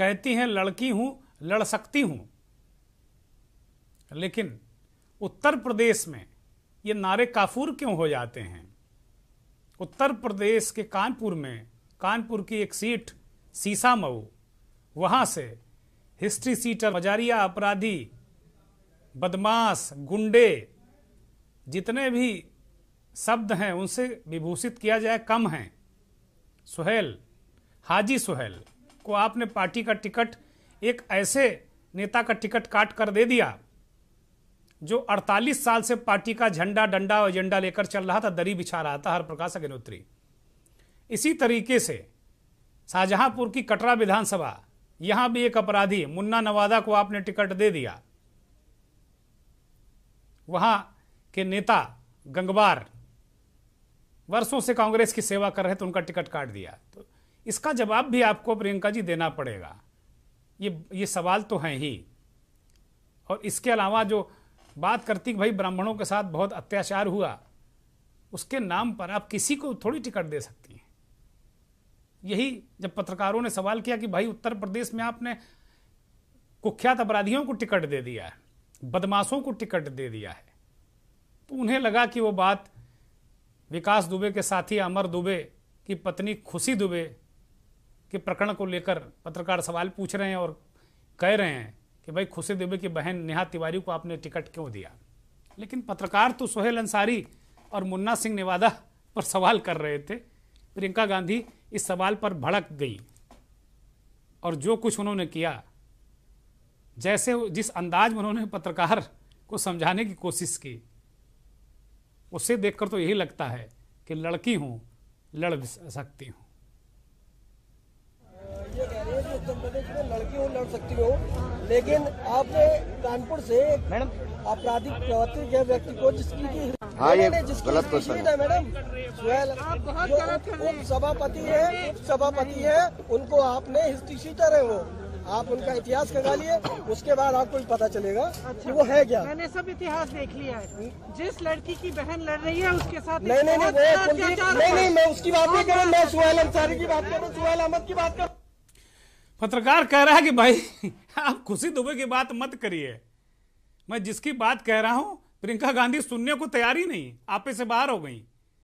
कहती हैं लड़की हूं लड़ सकती हूं लेकिन उत्तर प्रदेश में ये नारे काफूर क्यों हो जाते हैं उत्तर प्रदेश के कानपुर में कानपुर की एक सीट सीसा मऊ वहां से हिस्ट्री सीटर मजारिया अपराधी बदमाश गुंडे जितने भी शब्द हैं उनसे विभूषित किया जाए कम हैं सुहेल हाजी सुहेल को आपने पार्टी का टिकट एक ऐसे नेता का टिकट काट कर दे दिया जो 48 साल से पार्टी का झंडा डंडा और एजेंडा लेकर चल रहा था दरी बिछा रहा था हरप्रकाश अग्नोत्री इसी तरीके से शाहजहांपुर की कटरा विधानसभा यहां भी एक अपराधी मुन्ना नवादा को आपने टिकट दे दिया वहां के नेता गंगवार वर्षों से कांग्रेस की सेवा कर रहे थे उनका टिकट काट दिया तो इसका जवाब भी आपको प्रियंका जी देना पड़ेगा ये ये सवाल तो है ही और इसके अलावा जो बात करती कि भाई ब्राह्मणों के साथ बहुत अत्याचार हुआ उसके नाम पर आप किसी को थोड़ी टिकट दे सकती हैं यही जब पत्रकारों ने सवाल किया कि भाई उत्तर प्रदेश में आपने कुख्यात अपराधियों को टिकट दे दिया है बदमाशों को टिकट दे दिया है तो उन्हें लगा कि वो बात विकास दुबे के साथी अमर दुबे की पत्नी खुशी दुबे के प्रकरण को लेकर पत्रकार सवाल पूछ रहे हैं और कह रहे हैं कि भाई खुशी देवे की बहन नेहा तिवारी को आपने टिकट क्यों दिया लेकिन पत्रकार तो सोहेल अंसारी और मुन्ना सिंह नेवादा पर सवाल कर रहे थे प्रियंका गांधी इस सवाल पर भड़क गई और जो कुछ उन्होंने किया जैसे जिस अंदाज में उन्होंने पत्रकार को समझाने की कोशिश की उसे देखकर तो यही लगता है कि लड़की हूँ लड़ सकती हूँ आप में लड़की हो लड़ सकती हो लेकिन आपने कानपुर से मैडम आपराधिक प्रवृत्ति के व्यक्ति को जिसकी की हाँ ये गलत क्वेश्चन है मैडम जो सभापति है उप सभापति है उनको आपने हिस्ट्री शीटर है वो आप उनका इतिहास करा लिए उसके बाद आपको भी पता चलेगा अच्छा, कि वो है क्या मैंने सब इतिहास देख लिया है जिस लड़की की बहन लड़ रही है उसके साथ नहीं नहीं नहीं नहीं मैं उसकी बात नहीं करूँ मैं सुहैल अंसारी की बात करूँ रहा अहमद की बात करूँ पत्रकार कह रहा है कि भाई आप खुशी दुबे की बात मत करिए मैं जिसकी बात कह रहा हूं प्रियंका गांधी सुनने को तैयार ही नहीं आपे से बाहर हो गई